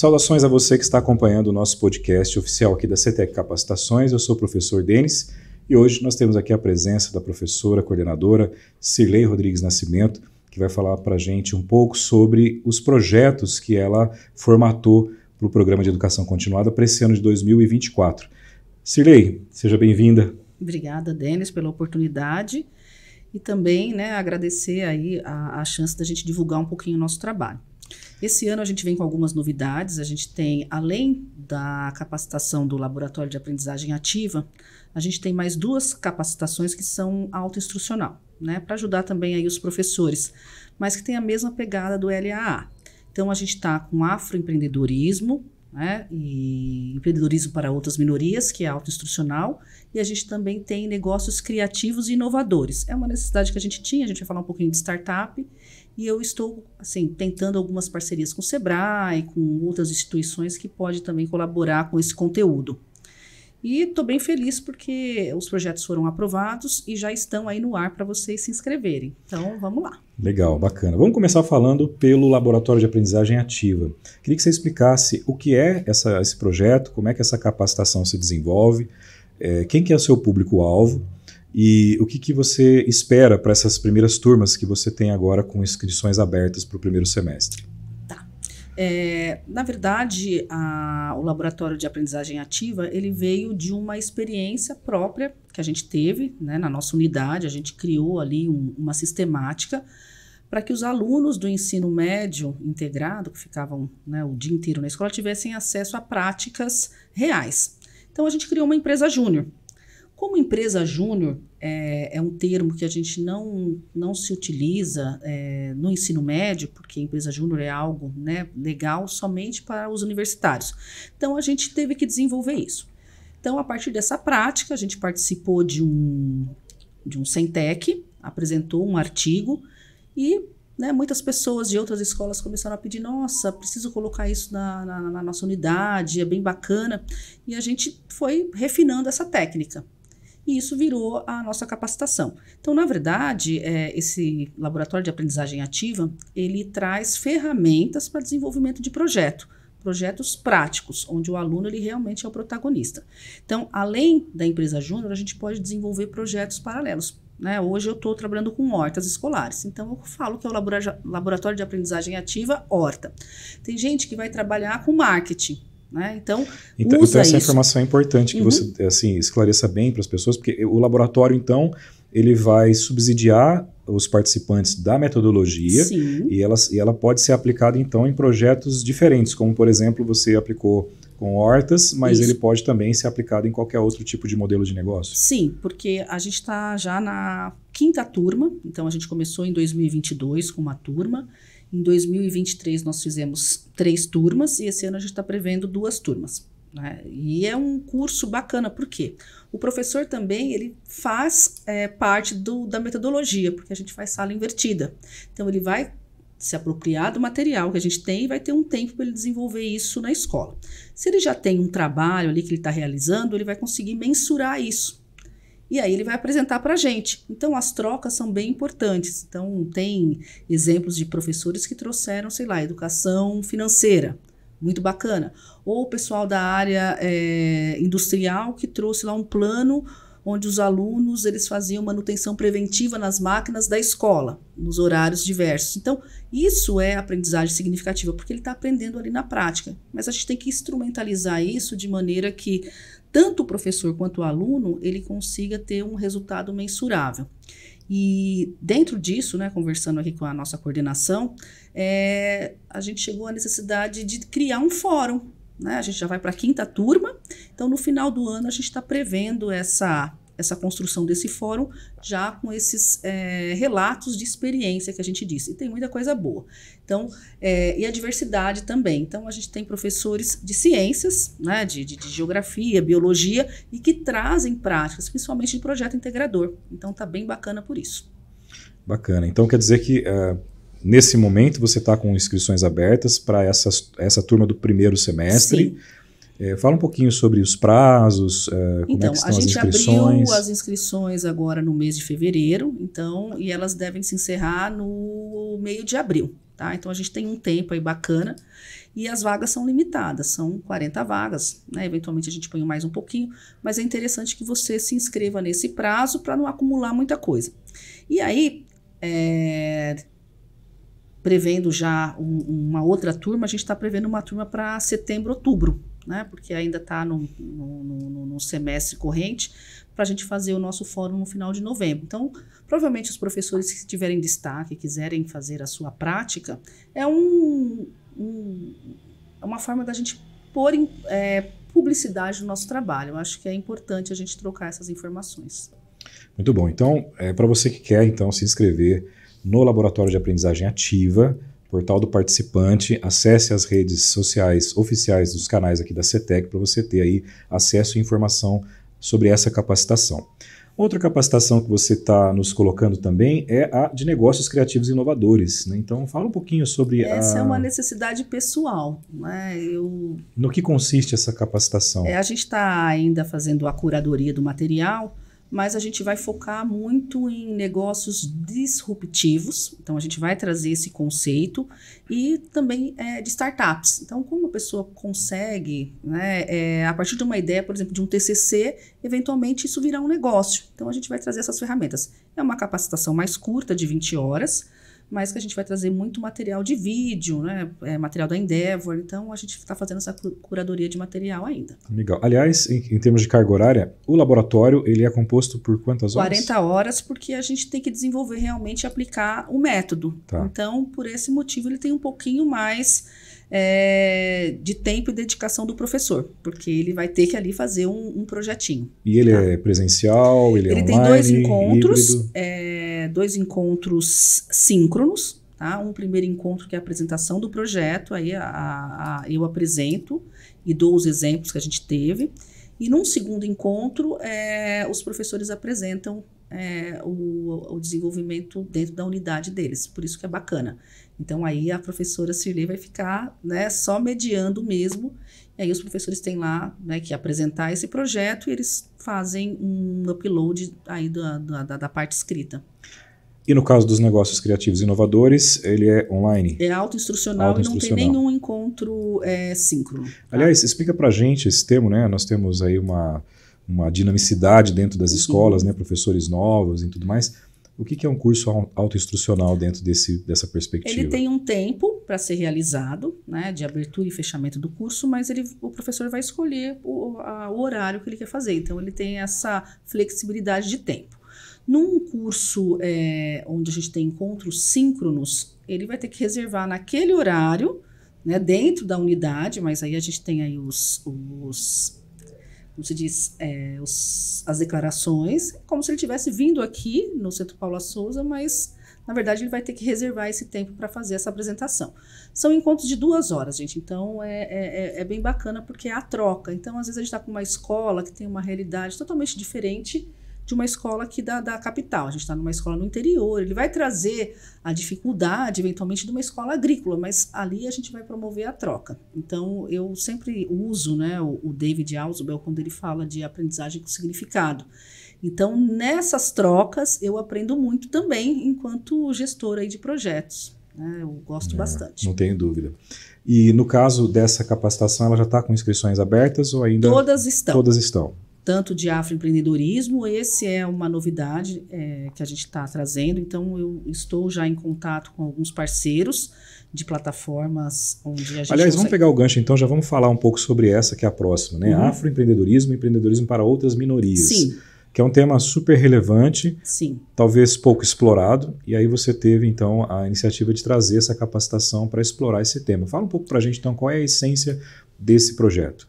Saudações a você que está acompanhando o nosso podcast oficial aqui da CETEC Capacitações. Eu sou o professor Denis e hoje nós temos aqui a presença da professora coordenadora Cirlei Rodrigues Nascimento, que vai falar para a gente um pouco sobre os projetos que ela formatou para o Programa de Educação Continuada para esse ano de 2024. Cirlei, seja bem-vinda. Obrigada, Denis, pela oportunidade e também né, agradecer aí a, a chance da gente divulgar um pouquinho o nosso trabalho. Esse ano a gente vem com algumas novidades. A gente tem, além da capacitação do Laboratório de Aprendizagem Ativa, a gente tem mais duas capacitações que são autoinstrucional, né? Para ajudar também aí os professores, mas que tem a mesma pegada do LAA. Então a gente está com afroempreendedorismo, né? E empreendedorismo para outras minorias, que é autoinstrucional, e a gente também tem negócios criativos e inovadores. É uma necessidade que a gente tinha, a gente vai falar um pouquinho de startup, e eu estou assim tentando algumas parcerias com o Sebrae, com outras instituições que pode também colaborar com esse conteúdo. E estou bem feliz porque os projetos foram aprovados e já estão aí no ar para vocês se inscreverem. Então, vamos lá. Legal, bacana. Vamos começar falando pelo Laboratório de Aprendizagem Ativa. Queria que você explicasse o que é essa, esse projeto, como é que essa capacitação se desenvolve, é, quem que é o seu público-alvo e o que, que você espera para essas primeiras turmas que você tem agora com inscrições abertas para o primeiro semestre. É, na verdade, a, o laboratório de aprendizagem ativa ele veio de uma experiência própria que a gente teve né, na nossa unidade. A gente criou ali um, uma sistemática para que os alunos do ensino médio integrado, que ficavam né, o dia inteiro na escola, tivessem acesso a práticas reais. Então a gente criou uma empresa júnior como empresa júnior, é, é, um termo que a gente não, não se utiliza é, no ensino médio, porque empresa júnior é algo né, legal somente para os universitários. Então, a gente teve que desenvolver isso. Então, a partir dessa prática, a gente participou de um, de um Centec, apresentou um artigo e né, muitas pessoas de outras escolas começaram a pedir: nossa, preciso colocar isso na, na, na, nossa unidade, é bem bacana. E a gente foi refinando essa técnica e isso virou a nossa capacitação. Então, na verdade, é, esse laboratório de aprendizagem ativa, ele traz ferramentas para desenvolvimento de projeto projetos práticos, onde o aluno ele realmente é o protagonista. Então, além da empresa júnior, a gente pode desenvolver projetos paralelos. Né? Hoje eu estou trabalhando com hortas escolares, então eu falo que é o laboratório de aprendizagem ativa horta. Tem gente que vai trabalhar com marketing, né? Então, então, então usa então essa isso. informação é importante que uhum. você assim, esclareça bem para as pessoas, porque o laboratório, então, ele vai subsidiar os participantes da metodologia e ela, e ela pode ser aplicada, então, em projetos diferentes, como, por exemplo, você aplicou com hortas, mas Isso. ele pode também ser aplicado em qualquer outro tipo de modelo de negócio? Sim, porque a gente está já na quinta turma, então a gente começou em 2022 com uma turma em 2023 nós fizemos três turmas e esse ano a gente está prevendo duas turmas. Né? E é um curso bacana, por quê? O professor também ele faz é, parte do, da metodologia, porque a gente faz sala invertida. Então ele vai se apropriar do material que a gente tem e vai ter um tempo para ele desenvolver isso na escola. Se ele já tem um trabalho ali que ele está realizando, ele vai conseguir mensurar isso e aí ele vai apresentar para a gente. Então, as trocas são bem importantes. Então, tem exemplos de professores que trouxeram, sei lá, educação financeira, muito bacana. Ou o pessoal da área é, industrial que trouxe lá um plano onde os alunos eles faziam manutenção preventiva nas máquinas da escola, nos horários diversos. Então, isso é aprendizagem significativa, porque ele está aprendendo ali na prática. Mas a gente tem que instrumentalizar isso de maneira que tanto o professor quanto o aluno ele consiga ter um resultado mensurável. E dentro disso, né, conversando aqui com a nossa coordenação, é, a gente chegou à necessidade de criar um fórum. Né? A gente já vai para a quinta turma, então no final do ano a gente está prevendo essa essa construção desse fórum já com esses é, relatos de experiência que a gente disse. E tem muita coisa boa. Então, é, e a diversidade também. Então, a gente tem professores de ciências, né, de, de, de geografia, biologia, e que trazem práticas, principalmente de projeto integrador. Então, tá bem bacana por isso. Bacana. Então, quer dizer que. Uh, nesse momento, você está com inscrições abertas para essa, essa turma do primeiro semestre. Sim é, fala um pouquinho sobre os prazos, é, como então, é que então, estão as inscrições. Então, a gente abriu as inscrições agora no mês de fevereiro, então, e elas devem se encerrar no meio de abril, tá? Então, a gente tem um tempo aí bacana e as vagas são limitadas, são 40 vagas, né? Eventualmente a gente põe mais um pouquinho, mas é interessante que você se inscreva nesse prazo para não acumular muita coisa. E aí, é, prevendo já um, uma outra turma, a gente está prevendo uma turma para setembro, outubro, né? Porque ainda está no, no, no, no, semestre corrente, para a gente fazer o nosso fórum no final de novembro. Então, provavelmente os professores que tiverem destaque, quiserem fazer a sua prática, é um, um é uma forma da gente pôr em, é, publicidade no nosso trabalho. Eu acho que é importante a gente trocar essas informações. Muito bom. Então, é para você que quer então se inscrever no Laboratório de Aprendizagem Ativa, portal do participante, acesse as redes sociais oficiais dos canais aqui da CETEC para você ter aí acesso e informação sobre essa capacitação. Outra capacitação que você está nos colocando também é a de negócios criativos e inovadores. Né? Então, fala um pouquinho sobre essa a... é uma necessidade pessoal. Né? Eu... No que consiste essa capacitação? É, a gente está ainda fazendo a curadoria do material, mas a gente vai focar muito em negócios disruptivos. Então, a gente vai trazer esse conceito e também é, de startups. Então, como a pessoa consegue, né, é, a partir de uma ideia, por exemplo, de um TCC, eventualmente isso virá um negócio. Então, a gente vai trazer essas ferramentas. É uma capacitação mais curta, de 20 horas, mas que a gente vai trazer muito material de vídeo, né? É, material da Endeavor. Então, a gente está fazendo essa curadoria de material ainda. Legal. Aliás, em, em, termos de carga horária, o laboratório ele é composto por quantas horas? 40 horas, porque a gente tem que desenvolver realmente e aplicar o método. Tá. Então, por esse motivo, ele tem um pouquinho mais. É, de tempo e dedicação do professor, porque ele vai ter que ali fazer um, um projetinho. E ele tá? é presencial? Ele, é ele é online? tem dois encontros. Híbrido. É, dois encontros síncronos, tá? Um primeiro encontro que é a apresentação do projeto, aí a, a, eu apresento e dou os exemplos que a gente teve. E num segundo encontro, é, os professores apresentam é, o, o, desenvolvimento dentro da unidade deles, por isso que é bacana. Então aí a professora Cirlei vai ficar né, só mediando mesmo, e aí os professores têm lá né, que apresentar esse projeto e eles fazem um upload aí da, da, da parte escrita. E no caso dos negócios criativos inovadores, ele é online? É autoinstrucional, auto e não tem nenhum encontro é, síncrono. Tá? Aliás, explica pra gente esse termo, né? Nós temos aí uma, uma dinamicidade dentro das uhum. escolas, né? Professores novos e tudo mais. O que, que é um curso autoinstrucional dentro desse, dessa perspectiva? Ele tem um tempo para ser realizado, né, de abertura e fechamento do curso, mas ele, o professor vai escolher o, a, o horário que ele quer fazer. Então, ele tem essa flexibilidade de tempo. Num curso é, onde a gente tem encontros síncronos, ele vai ter que reservar naquele horário, né, dentro da unidade, mas aí a gente tem aí os, os como se diz, é, os, as declarações, é como se ele tivesse vindo aqui no Centro Paula Souza, mas na verdade ele vai ter que reservar esse tempo para fazer essa apresentação. São encontros de duas horas, gente, então é, é, é, é bem bacana porque é a troca. Então, às vezes a gente está com uma escola que tem uma realidade totalmente diferente de uma escola aqui da, da capital. A gente está numa escola no interior, ele vai trazer a dificuldade, eventualmente, de uma escola agrícola, mas ali a gente vai promover a troca. Então, eu sempre uso né, o, o David Ausubel quando ele fala de aprendizagem com significado. Então, nessas trocas, eu aprendo muito também enquanto gestora de projetos. Né? Eu gosto é, bastante. Não tenho dúvida. E no caso dessa capacitação, ela já está com inscrições abertas ou ainda. Todas estão. Todas estão tanto de afroempreendedorismo. Esse é uma novidade é, que a gente está trazendo. Então, eu estou já em contato com alguns parceiros de plataformas onde a gente. Aliás, consegue... vamos pegar o gancho então, já vamos falar um pouco sobre essa que é a próxima, né? Uhum. Afroempreendedorismo e empreendedorismo para outras minorias. Sim. Que é um tema super relevante, Sim. talvez pouco explorado, e aí você teve então a iniciativa de trazer essa capacitação para explorar esse tema. Fala um pouco para a gente então qual é a essência desse projeto.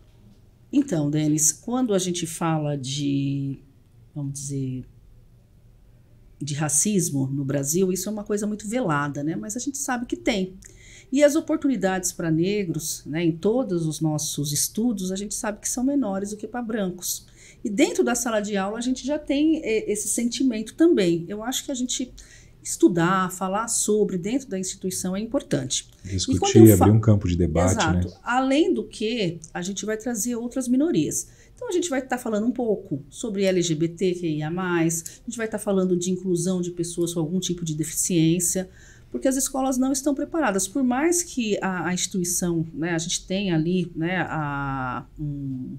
Então, Denis, quando a gente fala de, vamos dizer, de racismo no Brasil, isso é uma coisa muito velada, né? Mas a gente sabe que tem. E as oportunidades para negros, né, em todos os nossos estudos, a gente sabe que são menores do que para brancos. E dentro da sala de aula a gente já tem eh, esse sentimento também. Eu acho que a gente estudar, falar sobre dentro da instituição é importante. Discutir, abrir um campo de debate. Exato. Né? Além do que, a gente vai trazer outras minorias. Então, a gente vai estar tá falando um pouco sobre LGBTQIA, a gente vai estar tá falando de inclusão de pessoas com algum tipo de deficiência, porque as escolas não estão preparadas. Por mais que a, a instituição, né, a gente tenha ali né, a, um,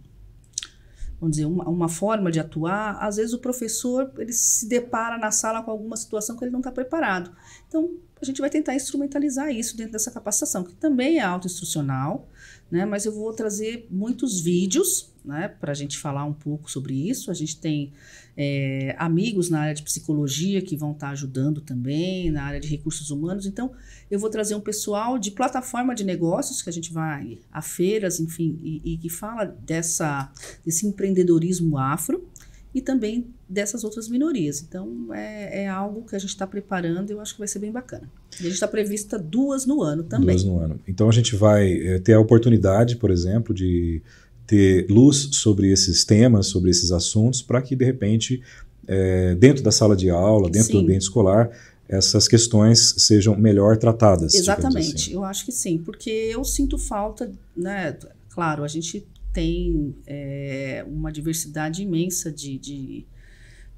vamos dizer, uma, uma, forma de atuar, às vezes o professor ele se depara na sala com alguma situação que ele não está preparado. Então, a gente vai tentar instrumentalizar isso dentro dessa capacitação, que também é autoinstrucional, né? Mas eu vou trazer muitos vídeos, né? Para a gente falar um pouco sobre isso. A gente tem é, amigos na área de psicologia que vão estar tá ajudando também, na área de recursos humanos. Então, eu vou trazer um pessoal de plataforma de negócios, que a gente vai a feiras, enfim, e, e que fala dessa, desse empreendedorismo afro e também dessas outras minorias. Então, é, é algo que a gente está preparando e eu acho que vai ser bem bacana. E a gente está prevista duas no ano também. Duas no ano. Então, a gente vai é, ter a oportunidade, por exemplo, de ter luz sobre esses temas, sobre esses assuntos, para que, de repente, é, dentro da sala de aula, dentro sim. do ambiente escolar, essas questões sejam melhor tratadas. Assim. Exatamente, assim. eu acho que sim, porque eu sinto falta, né? Claro, a gente tem é, uma diversidade imensa de, de,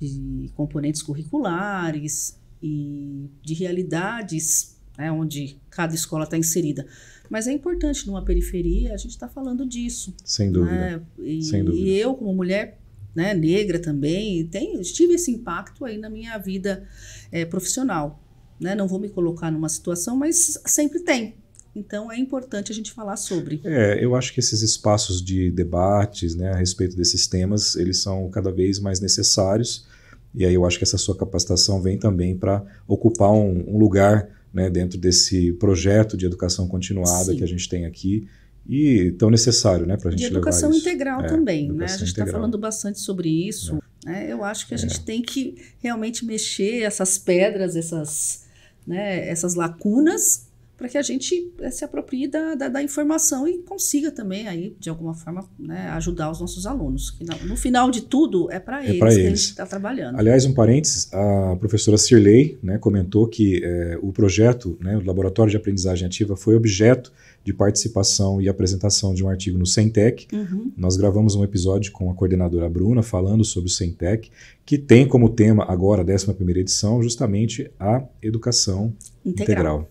de, componentes curriculares e de realidades né, onde cada escola está inserida. Mas é importante, numa periferia, a gente está falando disso. Sem dúvida. Né? E, Sem dúvida. e eu, como mulher né, negra também, tem, tive esse impacto aí na minha vida é, profissional. Né? Não vou me colocar numa situação, mas sempre tem. Então é importante a gente falar sobre. É, eu acho que esses espaços de debates né, a respeito desses temas, eles são cada vez mais necessários. E aí eu acho que essa sua capacitação vem também para ocupar um, um lugar né, dentro desse projeto de educação continuada Sim. que a gente tem aqui e tão necessário né, para a gente de educação integral é, também. Educação né? A gente está falando bastante sobre isso. É. Né? eu acho que a é. gente tem que realmente mexer essas pedras, essas, né, essas lacunas para que a gente eh, se aproprie da, da, da, informação e consiga também aí de alguma forma né, ajudar os nossos alunos que no, no final de tudo é para é eles, eles que a gente está trabalhando aliás um parênteses a professora Sirley né, comentou que é, o projeto né, o laboratório de aprendizagem ativa foi objeto de participação e apresentação de um artigo no Centec uhum. nós gravamos um episódio com a coordenadora Bruna falando sobre o Centec que tem como tema agora a 11 primeira edição justamente a educação integral. integral.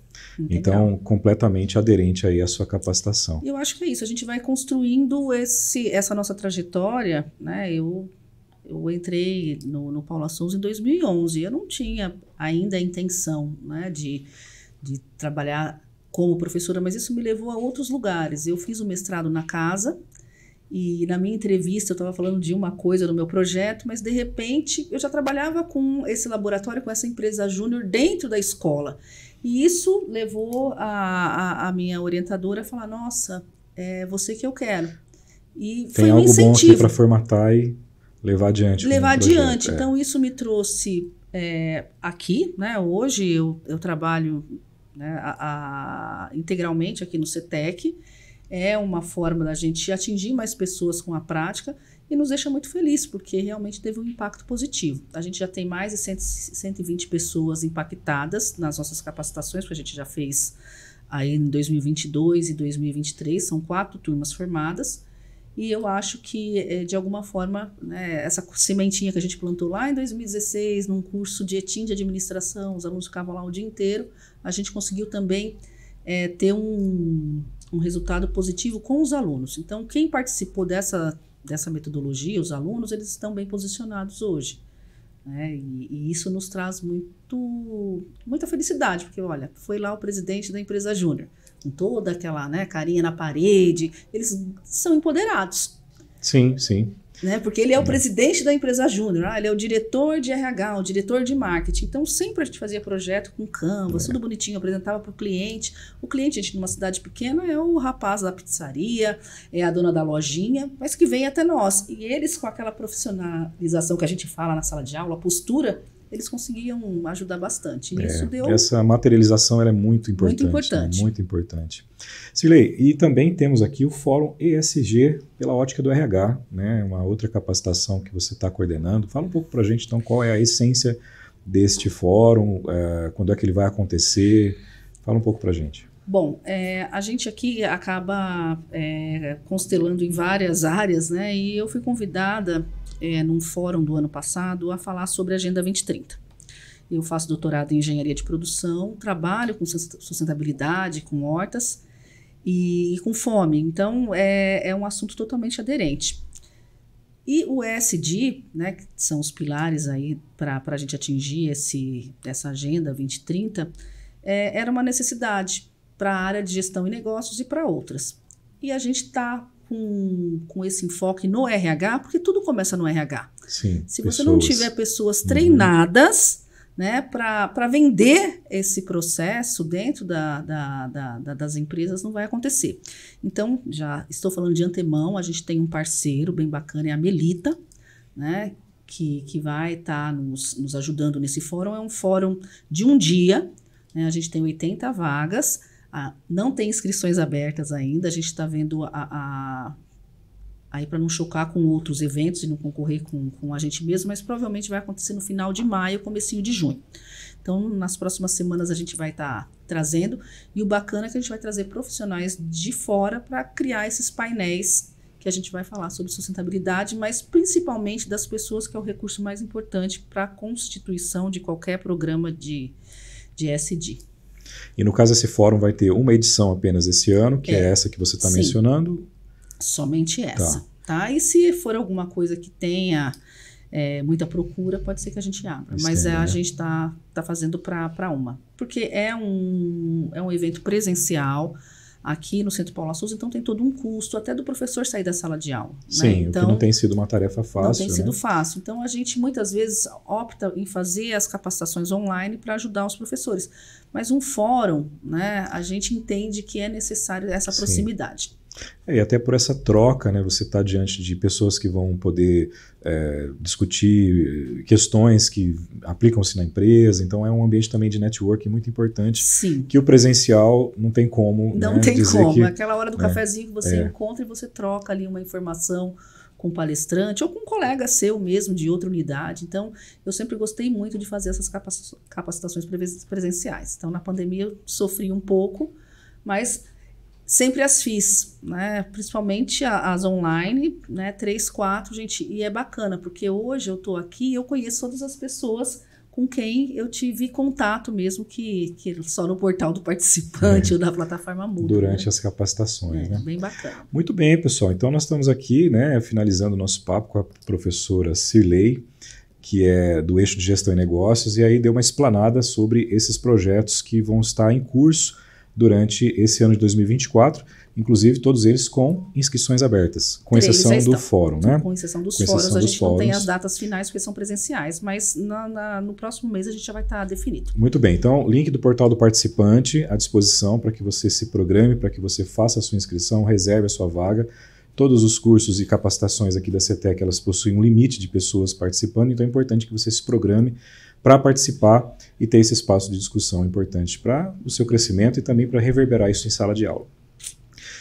Então, completamente aderente aí à sua capacitação. Eu acho que é isso. A gente vai construindo esse, essa nossa trajetória, né? Eu eu entrei no, no Paula Souza em 2011. Eu não tinha ainda a intenção né, de, de trabalhar como professora, mas isso me levou a outros lugares. Eu fiz o mestrado na casa, e na minha entrevista eu estava falando de uma coisa no meu projeto, mas de repente eu já trabalhava com esse laboratório, com essa empresa júnior dentro da escola. E isso levou a, a, a minha orientadora a falar: nossa, é você que eu quero. E Tem foi um incentivo. bom para formatar e levar adiante. Levar adiante. É. Então isso me trouxe é, aqui, né? Hoje eu, eu trabalho né, a, a, integralmente aqui no CETEC é uma forma da gente atingir mais pessoas com a prática e nos deixa muito feliz, porque realmente teve um impacto positivo. A gente já tem mais de 120 pessoas impactadas nas nossas capacitações, que a gente já fez aí em 2022 e 2023, são quatro turmas formadas. E eu acho que, é, de alguma forma, né, essa sementinha que a gente plantou lá em 2016, num curso de ETIM de administração, os alunos ficavam lá o dia inteiro, a gente conseguiu também é, ter um, um resultado positivo com os alunos. Então, quem participou dessa, dessa metodologia, os alunos, eles estão bem posicionados hoje. Né? E, e, isso nos traz muito, muita felicidade, porque, olha, foi lá o presidente da empresa Júnior, com toda aquela né, carinha na parede, eles são empoderados. Sim, sim né? Porque ele é o presidente da empresa júnior, ah, ele é o diretor de RH, o diretor de marketing. Então, sempre a gente fazia projeto com canvas, é. tudo bonitinho, apresentava para o cliente. O cliente, gente, numa cidade pequena, é o rapaz da pizzaria, é a dona da lojinha, mas que vem até nós. E eles, com aquela profissionalização que a gente fala na sala de aula, a postura eles conseguiam ajudar bastante. É, isso deu... Essa materialização é muito importante. Muito importante. Né? Muito importante. Silei, e também temos aqui o Fórum ESG pela ótica do RH, né? uma outra capacitação que você está coordenando. Fala um pouco para a gente, então, qual é a essência deste fórum, é, quando é que ele vai acontecer. Fala um pouco para a gente. Bom, é, a gente aqui acaba é, constelando em várias áreas, né? E eu fui convidada é, num fórum do ano passado a falar sobre a Agenda 2030. Eu faço doutorado em engenharia de produção, trabalho com sustentabilidade, com hortas e, e com fome. Então, é, é um assunto totalmente aderente. E o ESG, né, que são os pilares aí para a gente atingir esse, essa agenda 2030, é, era uma necessidade para a área de gestão e negócios e para outras. E a gente está com, com esse enfoque no RH, porque tudo começa no RH. Sim, Se pessoas. você não tiver pessoas uhum. treinadas uhum. né, para vender esse processo dentro da, da, da, da, das empresas, não vai acontecer. Então, já estou falando de antemão, a gente tem um parceiro bem bacana, é a Melita, né? Que, que vai estar tá nos, nos ajudando nesse fórum. É um fórum de um dia, né, a gente tem 80 vagas ah, não tem inscrições abertas ainda, a gente está vendo a, a aí para não chocar com outros eventos e não concorrer com, com a gente mesmo, mas provavelmente vai acontecer no final de maio, comecinho de junho. Então, nas próximas semanas a gente vai estar tá trazendo, e o bacana é que a gente vai trazer profissionais de fora para criar esses painéis que a gente vai falar sobre sustentabilidade, mas principalmente das pessoas, que é o recurso mais importante para a constituição de qualquer programa de, de SD. E no caso, esse fórum vai ter uma edição apenas esse ano, que é, é essa que você está mencionando? Somente tá. essa. Tá. tá. E se for alguma coisa que tenha é, muita procura, pode ser que a gente abra. Mas é, a né? gente está tá fazendo para uma. Porque é um, é um evento presencial aqui no Centro Paula Souza, então tem todo um custo, até do professor sair da sala de aula. Né? Sim, né? então, não tem sido uma tarefa fácil. Não tem né? sido fácil. Então a gente muitas vezes opta em fazer as capacitações online para ajudar os professores. Mas um fórum, né, a gente entende que é necessário essa proximidade. Sim. É, e até por essa troca, né, você está diante de pessoas que vão poder é, discutir eh, questões que aplicam-se na empresa, então é um ambiente também de networking muito importante, Sim. que o presencial não tem como né, Não né, tem como, que, aquela hora do né, cafezinho que você é. encontra e você troca ali uma informação com o palestrante ou com um colega seu mesmo de outra unidade. Então, eu sempre gostei muito de fazer essas capacitações presenciais. Então, na pandemia eu sofri um pouco, mas sempre as fiz, né? Principalmente as online, né? Três, quatro, gente, e é bacana, porque hoje eu tô aqui e eu conheço todas as pessoas com quem eu tive contato mesmo, que, que só no portal do participante é. ou da plataforma muda. Durante né? as capacitações, é, né? Bem bacana. Muito bem, pessoal. Então nós estamos aqui, né, finalizando o nosso papo com a professora Cirlei, que é do eixo de gestão e negócios, e aí deu uma explanada sobre esses projetos que vão estar em curso durante esse ano de 2024, inclusive todos eles com inscrições abertas, com exceção do fórum, né? Com exceção dos com exceção fóruns, dos a gente fóruns. não tem as datas finais porque são presenciais, mas na, na, no próximo mês a gente já vai estar tá definido. Muito bem, então link do portal do participante à disposição para que você se programe, para que você faça a sua inscrição, reserve a sua vaga. Todos os cursos e capacitações aqui da CETEC, elas possuem um limite de pessoas participando, então é importante que você se programe para participar e ter esse espaço de discussão importante para o seu crescimento e também para reverberar isso em sala de aula.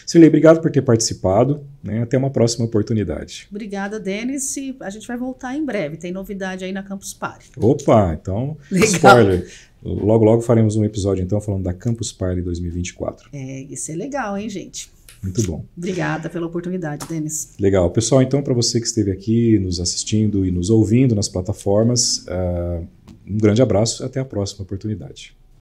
Silei, obrigado por ter participado. Né? Até uma próxima oportunidade. Obrigada, Denis. E a gente vai voltar em breve. Tem novidade aí na Campus Party. Opa, então, Legal. spoiler. Logo, logo faremos um episódio, então, falando da Campus Party 2024. É, isso é legal, hein, gente? Muito bom. Obrigada pela oportunidade, Denis. Legal. Pessoal, então, para você que esteve aqui nos assistindo e nos ouvindo nas plataformas, uh, um grande abraço e até a próxima oportunidade.